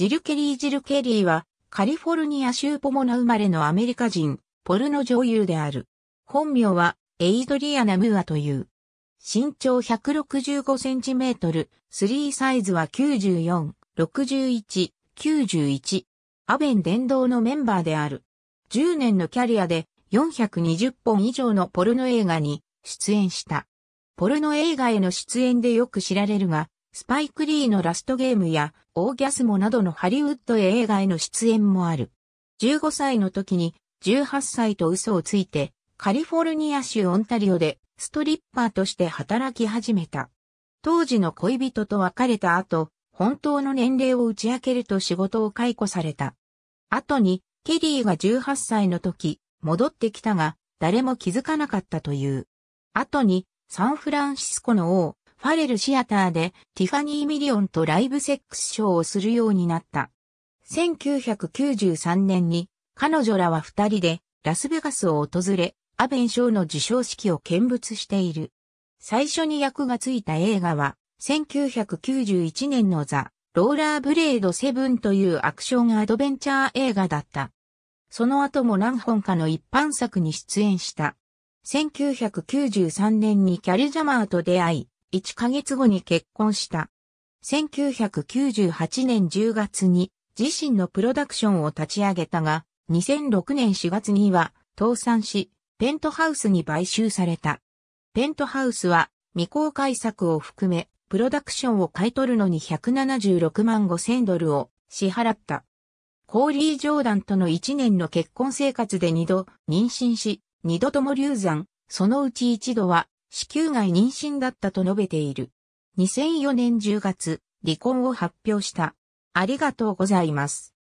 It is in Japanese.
ジル・ケリー・ジル・ケリーは、カリフォルニア州ポモナ生まれのアメリカ人、ポルノ女優である。本名は、エイドリアナ・ムーアという。身長165センチメートル、スリーサイズは94、61、91。アベン殿堂のメンバーである。10年のキャリアで420本以上のポルノ映画に出演した。ポルノ映画への出演でよく知られるが、スパイク・リーのラストゲームや、オーギャスモなどのハリウッド映画への出演もある。15歳の時に、18歳と嘘をついて、カリフォルニア州オンタリオで、ストリッパーとして働き始めた。当時の恋人と別れた後、本当の年齢を打ち明けると仕事を解雇された。後に、ケリーが18歳の時、戻ってきたが、誰も気づかなかったという。後に、サンフランシスコの王、ファレルシアターでティファニー・ミリオンとライブセックスショーをするようになった。1993年に彼女らは二人でラスベガスを訪れ、アベン賞の授賞式を見物している。最初に役がついた映画は、1991年のザ・ローラーブレードセブンというアクションアドベンチャー映画だった。その後も何本かの一般作に出演した。1993年にキャリジャマーと出会い、1ヶ月後に結婚した。1998年10月に自身のプロダクションを立ち上げたが、2006年4月には倒産し、ペントハウスに買収された。ペントハウスは未公開作を含め、プロダクションを買い取るのに176万5千ドルを支払った。コーリー・ジョーダンとの1年の結婚生活で2度妊娠し、2度とも流産、そのうち1度は子宮外妊娠だったと述べている。2004年10月、離婚を発表した。ありがとうございます。